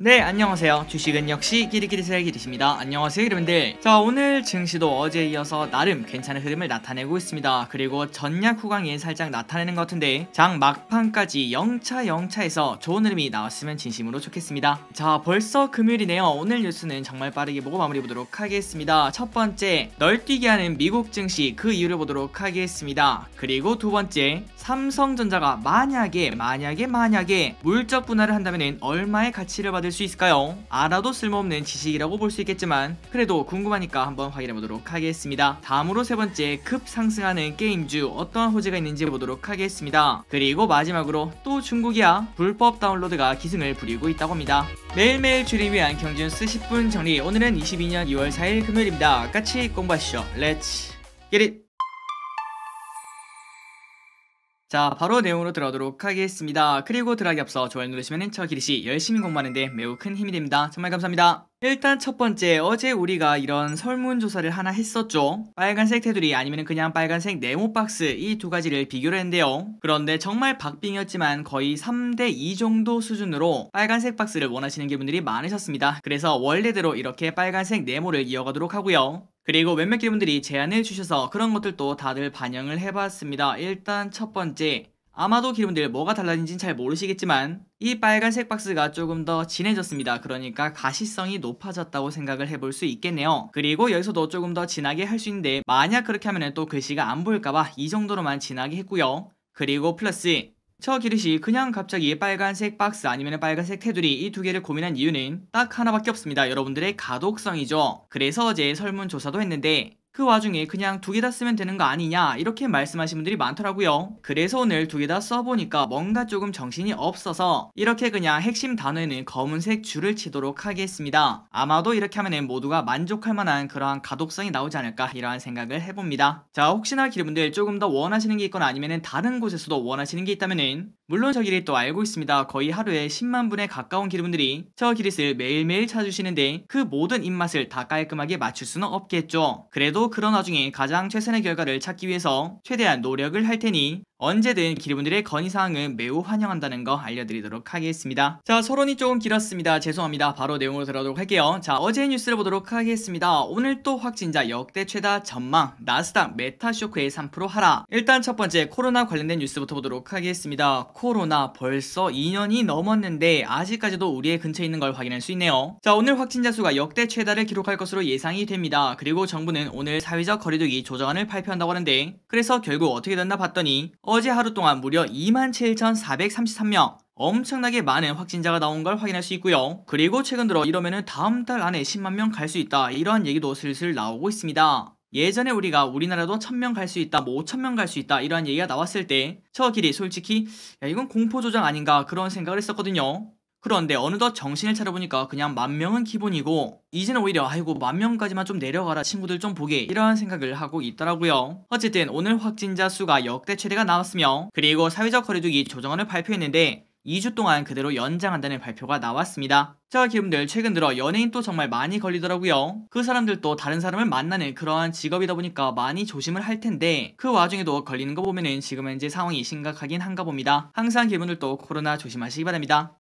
네 안녕하세요 주식은 역시 끼리끼리 세 슬기리십니다 안녕하세요 여러분들 자 오늘 증시도 어제 에 이어서 나름 괜찮은 흐름을 나타내고 있습니다 그리고 전략 후광이 살짝 나타내는 것 같은데 장 막판까지 0차 0차에서 좋은 흐름이 나왔으면 진심으로 좋겠습니다 자 벌써 금요일이네요 오늘 뉴스는 정말 빠르게 보고 마무리 보도록 하겠습니다 첫 번째 널뛰게 하는 미국 증시 그 이유를 보도록 하겠습니다 그리고 두 번째 삼성전자가 만약에 만약에 만약에 물적 분할을 한다면 얼마의 가치를 받을 받을 수 있을까요? 알아도 쓸모없는 지식이라고 볼 수 있겠지만 그래도 궁금하니까 한번 확인해보도록 하겠습니다. 다음으로 세 번째 급상승하는 게임주 어떠한 호재가 있는지 보도록 하겠습니다. 그리고 마지막으로 또 중국이야 불법 다운로드가 기승을 부리고 있다고 합니다. 매일매일 줄이기 위한 경제뉴스 10분 정리 오늘은 22년 2월 4일 금요일입니다. 같이 공부하시죠. 렛츠 기릿! 자, 바로 내용으로 들어가도록 하겠습니다. 그리고 들어가기 앞서 좋아요 누르시면 저 기리씨 열심히 공부하는데 매우 큰 힘이 됩니다. 정말 감사합니다. 일단 첫 번째 어제 우리가 이런 설문조사를 하나 했었죠 빨간색 테두리 아니면 그냥 빨간색 네모박스 이 두 가지를 비교를 했는데요 그런데 정말 박빙이었지만 거의 3대 2 정도 수준으로 빨간색 박스를 원하시는 분들이 많으셨습니다 그래서 원래대로 이렇게 빨간색 네모를 이어가도록 하고요 그리고 몇몇 분들이 제안을 주셔서 그런 것들도 다들 반영을 해봤습니다 일단 첫 번째 아마도 기름들 뭐가 달라진지는 잘 모르시겠지만 이 빨간색 박스가 조금 더 진해졌습니다. 그러니까 가시성이 높아졌다고 생각을 해볼 수 있겠네요. 그리고 여기서도 조금 더 진하게 할 수 있는데 만약 그렇게 하면 또 글씨가 안 보일까봐 이 정도로만 진하게 했고요. 그리고 플러스 저 기릇이 그냥 갑자기 빨간색 박스 아니면 빨간색 테두리 이 두 개를 고민한 이유는 딱 하나밖에 없습니다. 여러분들의 가독성이죠. 그래서 어제 설문조사도 했는데 그 와중에 그냥 두 개 다 쓰면 되는 거 아니냐 이렇게 말씀하신 분들이 많더라고요. 그래서 오늘 두 개 다 써보니까 뭔가 조금 정신이 없어서 이렇게 그냥 핵심 단어에는 검은색 줄을 치도록 하겠습니다. 아마도 이렇게 하면 모두가 만족할 만한 그러한 가독성이 나오지 않을까 이러한 생각을 해봅니다. 자 혹시나 기름분들 조금 더 원하시는 게 있거나 아니면 다른 곳에서도 원하시는 게 있다면 물론 저 길이 또 알고 있습니다. 거의 하루에 10만 분에 가까운 기름들이저 기릿을 매일매일 찾으시는데 그 모든 입맛을 다 깔끔하게 맞출 수는 없겠죠. 그래도 그런 와중에 가장 최선의 결과를 찾기 위해서 최대한 노력을 할 테니 언제든 기리분들의 건의사항은 매우 환영한다는 거 알려드리도록 하겠습니다. 자 서론이 조금 길었습니다. 죄송합니다. 바로 내용으로 들어가도록 할게요. 자 어제의 뉴스를 보도록 하겠습니다. 오늘 또 확진자 역대 최다 전망 나스닥 메타쇼크의 3% 하락 일단 첫 번째 코로나 관련된 뉴스부터 보도록 하겠습니다. 코로나 벌써 2년이 넘었는데 아직까지도 우리의 근처에 있는 걸 확인할 수 있네요. 자 오늘 확진자 수가 역대 최다를 기록할 것으로 예상이 됩니다. 그리고 정부는 오늘 사회적 거리두기 조정안을 발표한다고 하는데 그래서 결국 어떻게 됐나 봤더니 어제 하루 동안 무려 27,433명, 엄청나게 많은 확진자가 나온 걸 확인할 수 있고요. 그리고 최근 들어 이러면은 다음 달 안에 10만 명 갈 수 있다 이러한 얘기도 슬슬 나오고 있습니다. 예전에 우리가 우리나라도 1000명 갈 수 있다, 뭐 5000명 갈 수 있다 이러한 얘기가 나왔을 때 저 길이 솔직히 야 이건 공포조장 아닌가 그런 생각을 했었거든요. 그런데 어느덧 정신을 차려보니까 그냥 만명은 기본이고 이제는 오히려 아이고 만명까지만 좀 내려가라 친구들 좀 보게 이러한 생각을 하고 있더라고요. 어쨌든 오늘 확진자 수가 역대 최대가 나왔으며 그리고 사회적 거리두기 조정안을 발표했는데 2주 동안 그대로 연장한다는 발표가 나왔습니다. 저 기분들 최근 들어 연예인 또 정말 많이 걸리더라고요. 그 사람들도 다른 사람을 만나는 그러한 직업이다 보니까 많이 조심을 할 텐데 그 와중에도 걸리는 거 보면은 지금 현재 상황이 심각하긴 한가 봅니다. 항상 기분들도 코로나 조심하시기 바랍니다.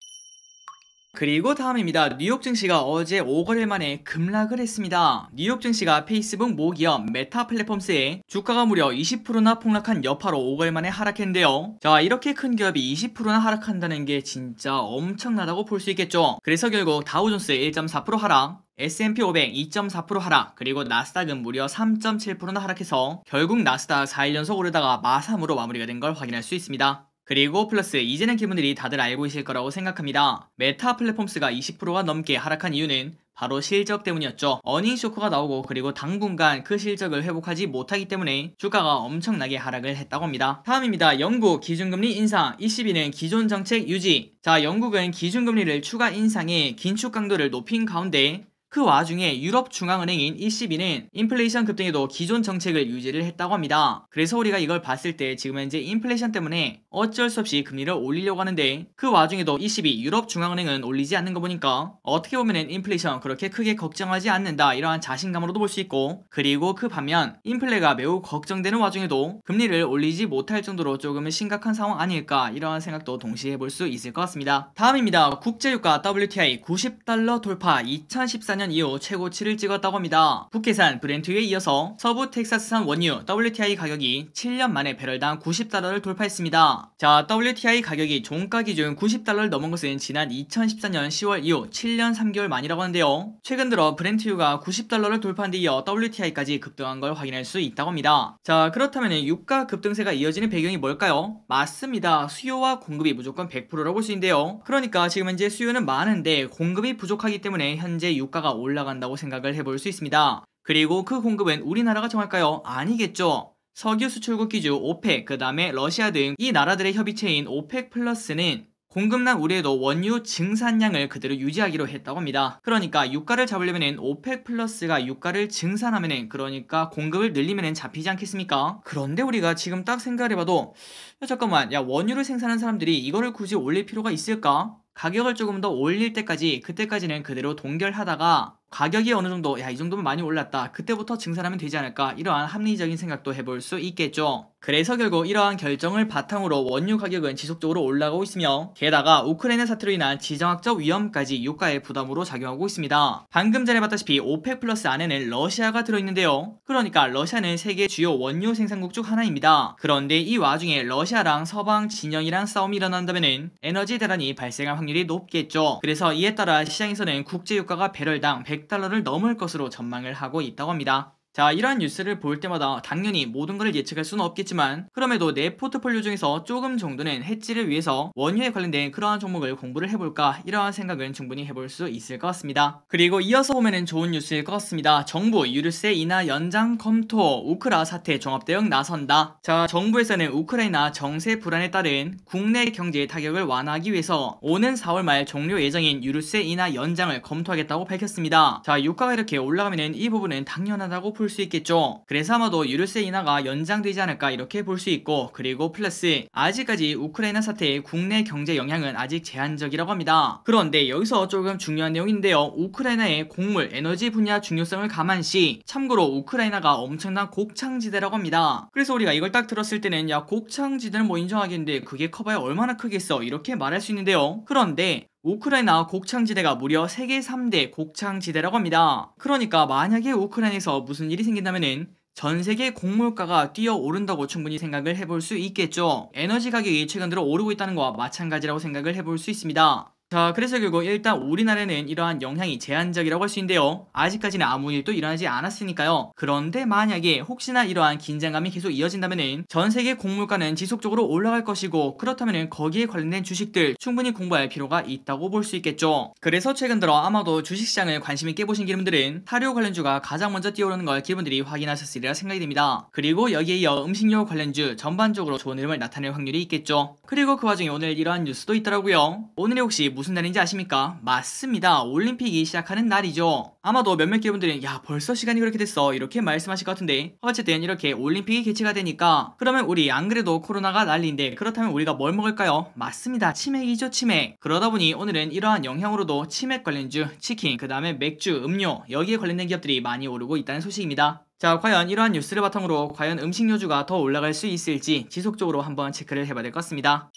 그리고 다음입니다. 뉴욕 증시가 어제 5거일 만에 급락을 했습니다. 뉴욕 증시가 페이스북 모기업 메타 플랫폼스에 주가가 무려 20%나 폭락한 여파로 5거일 만에 하락했는데요. 자 이렇게 큰 기업이 20%나 하락한다는 게 진짜 엄청나다고 볼 수 있겠죠. 그래서 결국 다우존스 1.4% 하락, S&P 500 2.4% 하락, 그리고 나스닥은 무려 3.7%나 하락해서 결국 나스닥 4일 연속 오르다가 마삼으로 마무리가 된 걸 확인할 수 있습니다. 그리고 플러스 이제는 기분들이 다들 알고 있을 거라고 생각합니다. 메타 플랫폼스가 20%가 넘게 하락한 이유는 바로 실적 때문이었죠. 어닝 쇼크가 나오고 그리고 당분간 그 실적을 회복하지 못하기 때문에 주가가 엄청나게 하락을 했다고 합니다. 다음입니다. 영국 기준금리 인상 22는 기존 정책 유지 자 영국은 기준금리를 추가 인상해 긴축 강도를 높인 가운데 그 와중에 유럽 중앙은행인 ECB는 인플레이션 급등에도 기존 정책을 유지를 했다고 합니다. 그래서 우리가 이걸 봤을 때 지금은 이 인플레이션 때문에 어쩔 수 없이 금리를 올리려고 하는데 그 와중에도 ECB 유럽 중앙은행은 올리지 않는 거 보니까 어떻게 보면은 인플레이션 그렇게 크게 걱정하지 않는다 이러한 자신감으로도 볼 수 있고 그리고 그 반면 인플레가 매우 걱정되는 와중에도 금리를 올리지 못할 정도로 조금은 심각한 상황 아닐까 이러한 생각도 동시에 해볼 수 있을 것 같습니다. 다음입니다. 국제유가 WTI 90달러 돌파 2014년 2014년 이후 최고치를 찍었다고 합니다. 북해산 브렌트유에 이어서 서부 텍사스산 원유 WTI 가격이 7년 만에 배럴당 90달러를 돌파했습니다. 자, WTI 가격이 종가 기준 90달러를 넘은 것은 지난 2014년 10월 이후 7년 3개월 만이라고 하는데요. 최근 들어 브렌트유가 90달러를 돌파한 뒤 이어 WTI까지 급등한 걸 확인할 수 있다고 합니다. 자, 그렇다면 유가 급등세가 이어지는 배경이 뭘까요? 맞습니다. 수요와 공급이 무조건 100%라고 볼 수 있는데요. 그러니까 지금 현재 수요는 많은데 공급이 부족하기 때문에 현재 유가가 물가가 올라간다고 생각을 해볼 수 있습니다. 그리고 그 공급은 우리나라가 정할까요? 아니겠죠. 석유 수출국 기준 오펙, 그 다음에 러시아 등 이 나라들의 협의체인 오펙 플러스는 공급난 우리에도 원유 증산량을 그대로 유지하기로 했다고 합니다. 그러니까 유가를 잡으려면 오펙 플러스가 유가를 증산하면 그러니까 공급을 늘리면 잡히지 않겠습니까? 그런데 우리가 지금 딱 생각해봐도 야 잠깐만 야 원유를 생산하는 사람들이 이거를 굳이 올릴 필요가 있을까? 가격을 조금 더 올릴 때까지 그때까지는 그대로 동결하다가 가격이 어느 정도 야 이 정도면 많이 올랐다 그때부터 증산하면 되지 않을까 이러한 합리적인 생각도 해볼 수 있겠죠. 그래서 결국 이러한 결정을 바탕으로 원유 가격은 지속적으로 올라가고 있으며 게다가 우크라이나 사태로 인한 지정학적 위험까지 유가의 부담으로 작용하고 있습니다. 방금 전에 봤다시피 오펙 플러스 안에는 러시아가 들어있는데요. 그러니까 러시아는 세계 주요 원유 생산국 중 하나입니다. 그런데 이 와중에 러시아랑 서방 진영이랑 싸움이 일어난다면 에너지 대란이 발생할 확률이 높겠죠. 그래서 이에 따라 시장에서는 국제 유가가 배럴당 1 100달러를 넘을 것으로 전망을 하고 있다고 합니다. 자 이러한 뉴스를 볼 때마다 당연히 모든 것을 예측할 수는 없겠지만 그럼에도 내 포트폴리오 중에서 조금 정도는 해지를 위해서 원유에 관련된 그러한 종목을 공부를 해볼까 이러한 생각은 충분히 해볼 수 있을 것 같습니다. 그리고 이어서 보면 좋은 뉴스일 것 같습니다. 정부 유류세 인하 연장 검토 우크라 사태 종합 대응 나선다. 자 정부에서는 우크라이나 정세 불안에 따른 국내 경제의 타격을 완화하기 위해서 오는 4월 말 종료 예정인 유류세 인하 연장을 검토하겠다고 밝혔습니다. 자 유가가 이렇게 올라가면이 부분은 당연하다고 볼 볼수 있겠죠. 그래서 아마도 유류세 인하가 연장되지 않을까 이렇게 볼 수 있고 그리고 플러스 아직까지 우크라이나 사태의 국내 경제 영향은 아직 제한적이라고 합니다. 그런데 여기서 조금 중요한 내용인데요. 우크라이나의 곡물, 에너지 분야 중요성을 감안시 참고로 우크라이나가 엄청난 곡창지대라고 합니다. 그래서 우리가 이걸 딱 들었을 때는 야 곡창지대는 뭐 인정하겠는데 그게 커버야 얼마나 크겠어 이렇게 말할 수 있는데요. 그런데 우크라이나 곡창지대가 무려 세계 3대 곡창지대라고 합니다. 그러니까 만약에 우크라이나에서 무슨 일이 생긴다면은 전 세계 곡물가가 뛰어오른다고 충분히 생각을 해볼 수 있겠죠. 에너지 가격이 최근 들어 오르고 있다는 것과 마찬가지라고 생각을 해볼 수 있습니다. 자 그래서 결국 일단 우리나라는 이러한 영향이 제한적이라고 할 수 있는데요 아직까지는 아무 일도 일어나지 않았으니까요 그런데 만약에 혹시나 이러한 긴장감이 계속 이어진다면 전 세계 곡물가는 지속적으로 올라갈 것이고 그렇다면 거기에 관련된 주식들 충분히 공부할 필요가 있다고 볼 수 있겠죠 그래서 최근 들어 아마도 주식시장을 관심 있게 보신 기분들은 사료 관련주가 가장 먼저 뛰어오르는 걸 기분들이 확인하셨으리라 생각이 됩니다 그리고 여기에 이어 음식료 관련주 전반적으로 좋은 흐름을 나타낼 확률이 있겠죠 그리고 그 와중에 오늘 이러한 뉴스도 있더라고요 오늘 혹시 무슨 날인지 아십니까? 맞습니다. 올림픽이 시작하는 날이죠. 아마도 몇몇 기분들은 야 벌써 시간이 그렇게 됐어 이렇게 말씀하실 것 같은데 어쨌든 이렇게 올림픽이 개최가 되니까 그러면 우리 안 그래도 코로나가 난리인데 그렇다면 우리가 뭘 먹을까요? 맞습니다. 치맥이죠 치맥. 그러다 보니 오늘은 이러한 영향으로도 치맥 관련주, 치킨, 그 다음에 맥주, 음료 여기에 관련된 기업들이 많이 오르고 있다는 소식입니다. 자, 과연 이러한 뉴스를 바탕으로 과연 음식료주가 더 올라갈 수 있을지 지속적으로 한번 체크를 해봐야 될 것 같습니다.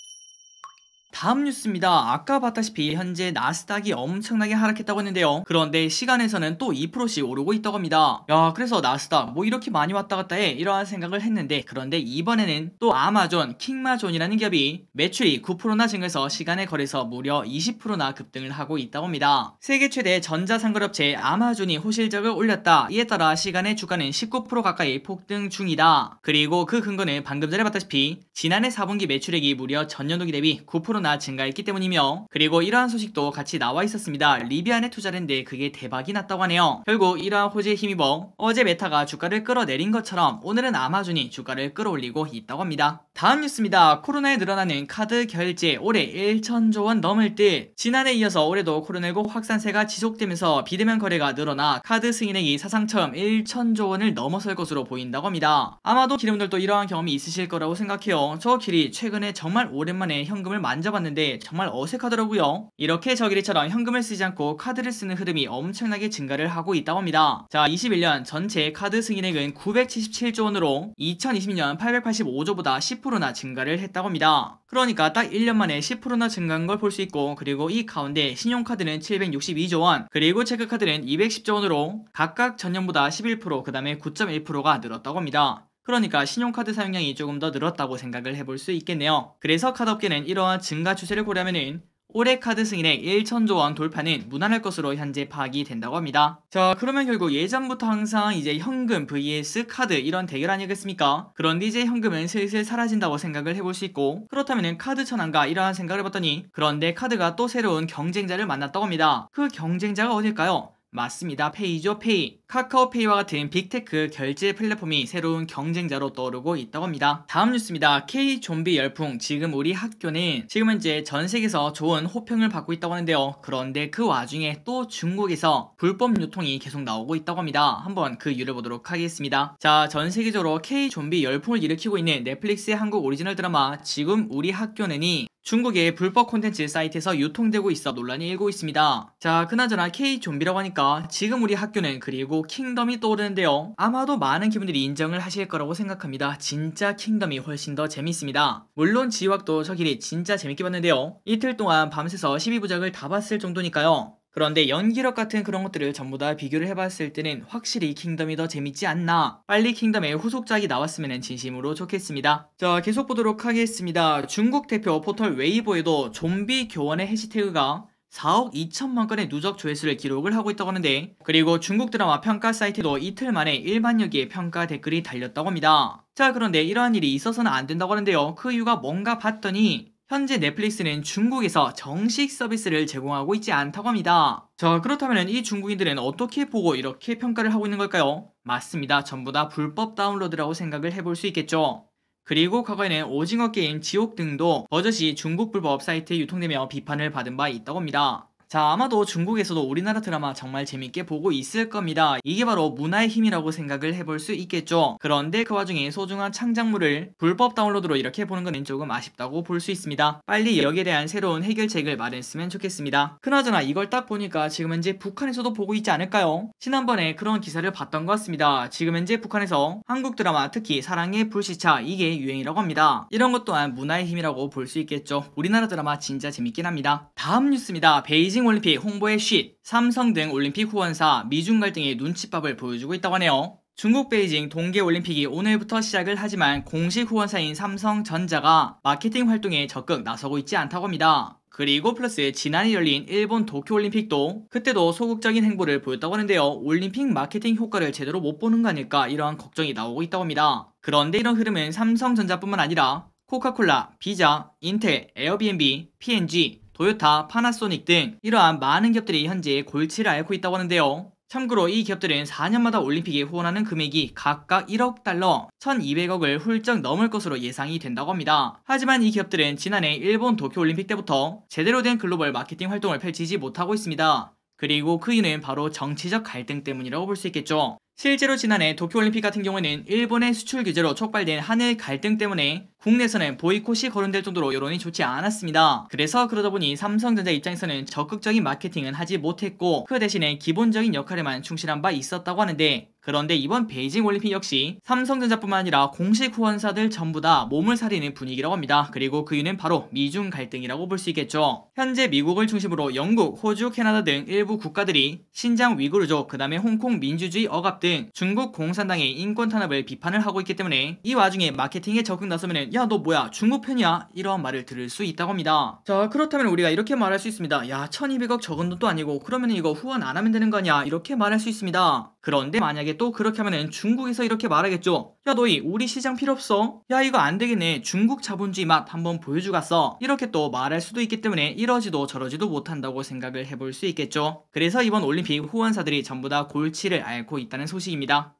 다음 뉴스입니다. 아까 봤다시피 현재 나스닥이 엄청나게 하락했다고 했는데요. 그런데 시간에서는 또 2%씩 오르고 있다고 합니다. 야 그래서 나스닥 뭐 이렇게 많이 왔다 갔다 해 이러한 생각을 했는데 그런데 이번에는 또 아마존 킹마존이라는 기업이 매출이 9%나 증가해서 시간에 거래서 무려 20%나 급등을 하고 있다고 합니다. 세계 최대 전자상거래업체 아마존이 호실적을 올렸다. 이에 따라 시간의 주가는 19% 가까이 폭등 중이다. 그리고 그 근거는 방금 전에 봤다시피 지난해 4분기 매출액이 무려 전년 도기 대비 9% 코나 증가했기 때문이며 그리고 이러한 소식도 같이 나와 있었습니다. 리비안에 투자 했는데 그게 대박이 났다고 하네요. 결국 이러한 호재에 힘입어 어제 메타가 주가를 끌어내린 것처럼 오늘은 아마존이 주가를 끌어올리고 있다고 합니다. 다음 뉴스입니다. 코로나에 늘어나는 카드 결제 올해 1천조 원 넘을 듯 지난해 이어서 올해도 코로나19 확산세가 지속되면서 비대면 거래가 늘어나 카드 승인액이 사상 처음 1천조 원을 넘어설 것으로 보인다고 합니다. 아마도 기름들도 이러한 경험이 있으실 거라고 생각해요. 저 길이 최근에 정말 오랜만에 현금을 만져봤는데 정말 어색하더라고요. 이렇게 저 길이처럼 현금을 쓰지 않고 카드를 쓰는 흐름이 엄청나게 증가를 하고 있다고 합니다. 자 21년 전체 카드 승인액은 977조 원으로 2020년 885조보다 10% 10%나 증가를 했다고 합니다. 그러니까 딱 1년 만에 10%나 증가한 걸 볼 수 있고 그리고 이 가운데 신용카드는 762조 원 그리고 체크카드는 210조 원으로 각각 전년보다 11%그 다음에 9.1%가 늘었다고 합니다. 그러니까 신용카드 사용량이 조금 더 늘었다고 생각을 해볼 수 있겠네요. 그래서 카드업계는 이러한 증가 추세를 고려하면 올해 카드 승인의 1천조 원 돌파는 무난할 것으로 현재 파악이 된다고 합니다. 자 그러면 결국 예전부터 항상 이제 현금 vs 카드 이런 대결 아니겠습니까? 그런데 이제 현금은 슬슬 사라진다고 생각을 해볼 수 있고 그렇다면 카드 천안가 이러한 생각을 해봤더니 그런데 카드가 또 새로운 경쟁자를 만났다고 합니다. 그 경쟁자가 어딜까요? 맞습니다. 페이죠, 페이. 카카오페이와 같은 빅테크 결제 플랫폼이 새로운 경쟁자로 떠오르고 있다고 합니다. 다음 뉴스입니다. K 좀비 열풍. 지금 우리 학교는 지금 현재 전 세계에서 좋은 호평을 받고 있다고 하는데요. 그런데 그 와중에 또 중국에서 불법 유통이 계속 나오고 있다고 합니다. 한번 그 이유를 보도록 하겠습니다. 자, 전 세계적으로 K 좀비 열풍을 일으키고 있는 넷플릭스의 한국 오리지널 드라마 지금 우리 학교는이 중국의 불법 콘텐츠 사이트에서 유통되고 있어 논란이 일고 있습니다. 자, 그나저나 K-좀비라고 하니까 지금 우리 학교는 그리고 킹덤이 떠오르는데요. 아마도 많은 기분들이 인정을 하실 거라고 생각합니다. 진짜 킹덤이 훨씬 더 재밌습니다. 물론 지학도저 길이 진짜 재밌게 봤는데요. 이틀 동안 밤새서 12부작을 다 봤을 정도니까요. 그런데 연기력 같은 그런 것들을 전부 다 비교를 해봤을 때는 확실히 킹덤이 더 재밌지 않나 빨리 킹덤의 후속작이 나왔으면 진심으로 좋겠습니다 자 계속 보도록 하겠습니다 중국 대표 포털 웨이보에도 좀비 교원의 해시태그가 4억 2천만 건의 누적 조회수를 기록을 하고 있다고 하는데 그리고 중국 드라마 평가 사이트도 이틀 만에 1만여 개의 평가 댓글이 달렸다고 합니다. 자 그런데 이러한 일이 있어서는 안 된다고 하는데요. 그 이유가 뭔가 봤더니 현재 넷플릭스는 중국에서 정식 서비스를 제공하고 있지 않다고 합니다. 자 그렇다면 이 중국인들은 어떻게 보고 이렇게 평가를 하고 있는 걸까요? 맞습니다. 전부 다 불법 다운로드라고 생각을 해볼 수 있겠죠. 그리고 과거에는 오징어 게임 지옥 등도 버젓이 중국 불법 사이트에 유통되며 비판을 받은 바 있다고 합니다. 자 아마도 중국에서도 우리나라 드라마 정말 재밌게 보고 있을 겁니다. 이게 바로 문화의 힘이라고 생각을 해볼 수 있겠죠. 그런데 그 와중에 소중한 창작물을 불법 다운로드로 이렇게 보는 건 조금 아쉽다고 볼 수 있습니다. 빨리 여기에 대한 새로운 해결책을 마련했으면 좋겠습니다. 그나저나 이걸 딱 보니까 지금 현재 북한에서도 보고 있지 않을까요? 지난번에 그런 기사를 봤던 것 같습니다. 지금 현재 북한에서 한국 드라마 특히 사랑의 불시차 이게 유행이라고 합니다. 이런 것 또한 문화의 힘이라고 볼 수 있겠죠. 우리나라 드라마 진짜 재밌긴 합니다. 다음 뉴스입니다. 베이징 베이징올림픽 홍보의 쉿, 삼성 등 올림픽 후원사 미중 갈등의 눈칫밥을 보여주고 있다고 하네요. 중국 베이징 동계올림픽이 오늘부터 시작을 하지만 공식 후원사인 삼성전자가 마케팅 활동에 적극 나서고 있지 않다고 합니다. 그리고 플러스 지난해 열린 일본 도쿄올림픽도 그때도 소극적인 행보를 보였다고 하는데요. 올림픽 마케팅 효과를 제대로 못 보는 거 아닐까 이러한 걱정이 나오고 있다고 합니다. 그런데 이런 흐름은 삼성전자뿐만 아니라 코카콜라, 비자, 인텔, 에어비앤비, P&G, n 도요타, 파나소닉 등 이러한 많은 기업들이 현재 골치를 앓고 있다고 하는데요. 참고로 이 기업들은 4년마다 올림픽에 후원하는 금액이 각각 1억 달러, 1200억을 훌쩍 넘을 것으로 예상이 된다고 합니다. 하지만 이 기업들은 지난해 일본 도쿄올림픽 때부터 제대로 된 글로벌 마케팅 활동을 펼치지 못하고 있습니다. 그리고 그 이유는 바로 정치적 갈등 때문이라고 볼 수 있겠죠. 실제로 지난해 도쿄올림픽 같은 경우에는 일본의 수출 규제로 촉발된 한일 갈등 때문에 국내에서는 보이콧이 거론될 정도로 여론이 좋지 않았습니다. 그래서 그러다 보니 삼성전자 입장에서는 적극적인 마케팅은 하지 못했고 그 대신에 기본적인 역할에만 충실한 바 있었다고 하는데 그런데 이번 베이징 올림픽 역시 삼성전자뿐만 아니라 공식 후원사들 전부 다 몸을 사리는 분위기라고 합니다. 그리고 그 이유는 바로 미중 갈등이라고 볼 수 있겠죠. 현재 미국을 중심으로 영국, 호주, 캐나다 등 일부 국가들이 신장 위구르족, 그 다음에 홍콩 민주주의 억압 등 중국 공산당의 인권 탄압을 비판을 하고 있기 때문에 이 와중에 마케팅에 적극 나서면 야 너 뭐야 중국 편이야 이런 말을 들을 수 있다고 합니다. 자 그렇다면 우리가 이렇게 말할 수 있습니다. 야 1200억 적은 돈도 아니고 그러면 이거 후원 안 하면 되는 거냐 이렇게 말할 수 있습니다. 그런데 만약에 만약에 또 그렇게 하면은 중국에서 이렇게 말하겠죠. 야 너희 우리 시장 필요 없어. 야 이거 안 되겠네. 중국 자본주의 맛 한번 보여주겠어. 이렇게 또 말할 수도 있기 때문에 이러지도 저러지도 못한다고 생각을 해볼 수 있겠죠. 그래서 이번 올림픽 후원사들이 전부 다 골치를 앓고 있다는 소식입니다.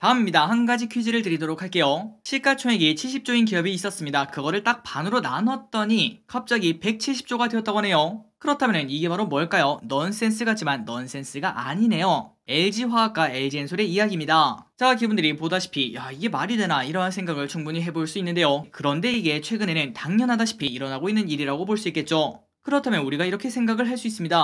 다음입니다. 한 가지 퀴즈를 드리도록 할게요. 시가총액이 70조인 기업이 있었습니다. 그거를 딱 반으로 나눴더니 갑자기 170조가 되었다고 하네요. 그렇다면 이게 바로 뭘까요? 넌센스 같지만 넌센스가 아니네요. LG화학과 LG엔솔의 이야기입니다. 자, 기분들이 보다시피 야, 이게 말이 되나 이러한 생각을 충분히 해볼 수 있는데요. 그런데 이게 최근에는 당연하다시피 일어나고 있는 일이라고 볼 수 있겠죠. 그렇다면 우리가 이렇게 생각을 할 수 있습니다.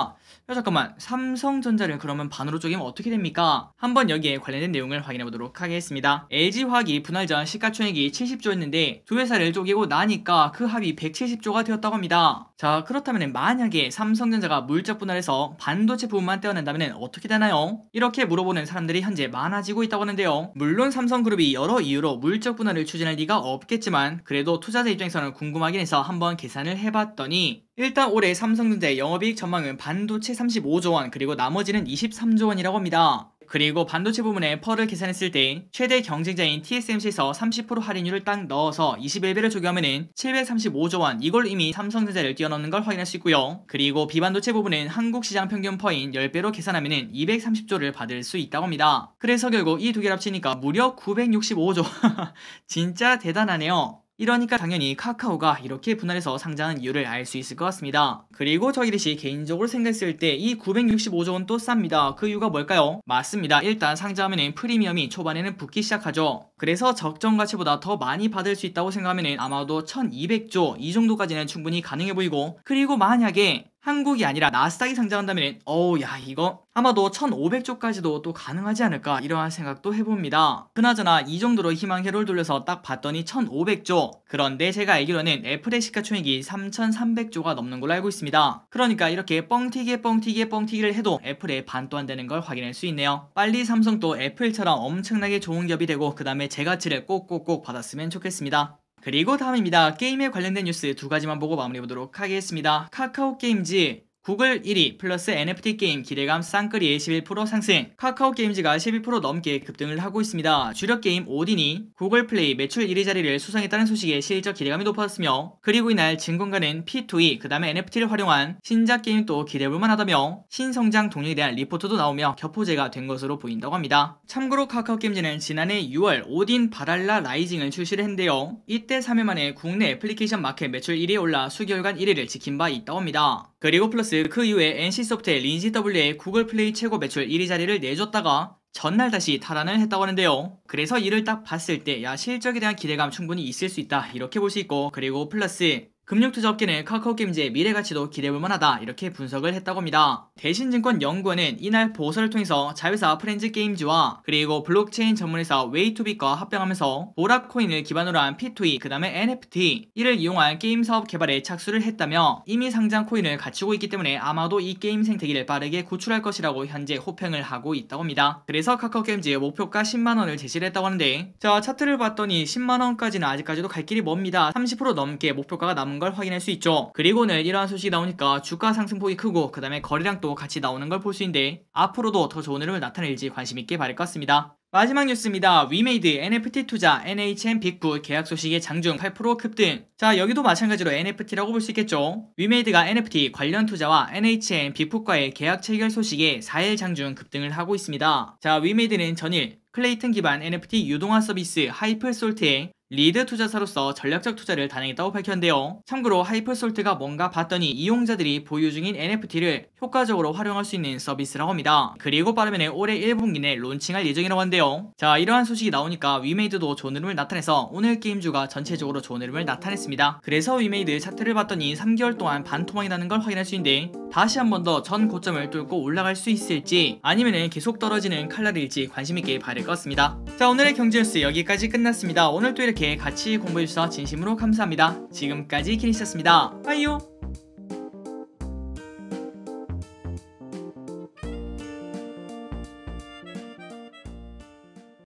어, 잠깐만 삼성전자를 그러면 반으로 쪼개면 어떻게 됩니까? 한번 여기에 관련된 내용을 확인해 보도록 하겠습니다. LG화학이 분할 전 시가총액이 70조였는데 두 회사를 쪼개고 나니까 그 합이 170조가 되었다고 합니다. 자 그렇다면 만약에 삼성전자가 물적 분할해서 반도체 부분만 떼어낸다면 어떻게 되나요? 이렇게 물어보는 사람들이 현재 많아지고 있다고 하는데요. 물론 삼성그룹이 여러 이유로 물적 분할을 추진할 리가 없겠지만 그래도 투자자 입장에서는 궁금하긴 해서 한번 계산을 해봤더니 일단 올해 삼성전자의 영업이익 전망은 반도체 35조 원 그리고 나머지는 23조 원이라고 합니다. 그리고 반도체 부문의 펄을 계산했을 때 최대 경쟁자인 TSMC에서 30% 할인율을 딱 넣어서 21배를 조용하면 735조 원 이걸 이미 삼성전자를 뛰어넘는 걸 확인할 수 있고요. 그리고 비반도체 부분은 한국 시장 평균 퍼인 10배로 계산하면 230조를 받을 수 있다고 합니다. 그래서 결국 이 두 개를 합치니까 무려 965조 진짜 대단하네요. 이러니까 당연히 카카오가 이렇게 분할해서 상장한 이유를 알 수 있을 것 같습니다. 그리고 저희듯이 개인적으로 생각했을 때 이 965조 원 또 쌉니다. 그 이유가 뭘까요? 맞습니다. 일단 상장하면 프리미엄이 초반에는 붙기 시작하죠. 그래서 적정 가치보다 더 많이 받을 수 있다고 생각하면 아마도 1200조 이 정도까지는 충분히 가능해 보이고 그리고 만약에 한국이 아니라 나스닥이 상장한다면 어우 야 이거 아마도 1500조까지도 또 가능하지 않을까 이러한 생각도 해봅니다. 그나저나 이 정도로 희망 회로를 돌려서 딱 봤더니 1500조 그런데 제가 알기로는 애플의 시가총액이 3300조가 넘는 걸로 알고 있습니다. 그러니까 이렇게 뻥튀기에 뻥튀기에 뻥튀기를 해도 애플의 반도 안 되는 걸 확인할 수 있네요. 빨리 삼성도 애플처럼 엄청나게 좋은 기업이 되고 그 다음에 제 가치를 꼭꼭꼭 받았으면 좋겠습니다. 그리고 다음입니다. 게임에 관련된 뉴스 두 가지만 보고 마무리해보도록 하겠습니다. 카카오 게임즈 구글 1위 플러스 NFT 게임 기대감 쌍끌이 11% 상승 카카오 게임즈가 12% 넘게 급등을 하고 있습니다. 주력 게임 오딘이 구글 플레이 매출 1위 자리를 수상했다는 소식에 실적 기대감이 높았으며 그리고 이날 증권가는 P2E 그 다음에 NFT를 활용한 신작 게임도 기대해볼만 하다며 신성장 동력에 대한 리포트도 나오며 격포제가 된 것으로 보인다고 합니다. 참고로 카카오 게임즈는 지난해 6월 오딘 바랄라 라이징을 출시를 했는데요. 이때 3회 만에 국내 애플리케이션 마켓 매출 1위에 올라 수개월간 1위를 지킨 바 있다고 합니다. 그리고 플러스 그 이후에 NC소프트의 린시W의 구글 플레이 최고 매출 1위 자리를 내줬다가 전날 다시 탈환을 했다고 하는데요. 그래서 이를 딱 봤을 때 야 실적에 대한 기대감 충분히 있을 수 있다 이렇게 볼 수 있고 그리고 플러스 금융투자업계는 카카오게임즈의 미래 가치도 기대볼 만하다 이렇게 분석을 했다고 합니다. 대신증권연구원은 이날 보고서를 통해서 자회사 프렌즈 게임즈와 그리고 블록체인 전문회사 웨이투빅과 합병하면서 보라코인을 기반으로 한 P2E 그 다음에 NFT 이를 이용한 게임 사업 개발에 착수를 했다며 이미 상장 코인을 갖추고 있기 때문에 아마도 이 게임 생태계를 빠르게 구출할 것이라고 현재 호평을 하고 있다고 합니다. 그래서 카카오게임즈의 목표가 10만원을 제시를 했다고 하는데 자 차트를 봤더니 10만원까지는 아직까지도 갈 길이 멉니다. 30% 넘게 목표가가 남은 나온 걸 확인할 수 있죠. 그리고 는 이러한 소식이 나오니까 주가 상승폭이 크고 그 다음에 거래량도 같이 나오는 걸 볼 수 있는데 앞으로도 더 좋은 흐름을 나타낼지 관심 있게 바랄 것 같습니다. 마지막 뉴스입니다. 위메이드 NFT 투자 NHN 빅부 계약 소식의 장중 8% 급등. 자, 여기도 마찬가지로 NFT라고 볼 수 있겠죠. 위메이드가 NFT 관련 투자와 NHN 빅풋과의 계약 체결 소식에 4일 장중 급등을 하고 있습니다. 자, 위메이드는 전일 클레이튼 기반 NFT 유동화 서비스 하이플솔트의 리드 투자사로서 전략적 투자를 단행했다고 밝혔는데요. 참고로 하이퍼솔트가 뭔가 봤더니 이용자들이 보유 중인 NFT를 효과적으로 활용할 수 있는 서비스라고 합니다. 그리고 빠르면 올해 1분기 내 론칭할 예정이라고 한대요. 자 이러한 소식이 나오니까 위메이드도 좋은 흐름을 나타내서 오늘 게임주가 전체적으로 좋은 흐름을 나타냈습니다. 그래서 위메이드 차트를 봤더니 3개월 동안 반토막이라는 걸 확인할 수 있는데 다시 한 번 더 전 고점을 뚫고 올라갈 수 있을지 아니면 계속 떨어지는 칼날일지 관심있게 봐야 될것 같습니다. 자 오늘의 경제 뉴스 여기까지 끝났습니다. 오늘 또 이렇게 이렇게 같이 공부해주셔서 진심으로 감사합니다. 지금까지 키리스였습니다. 빠이요!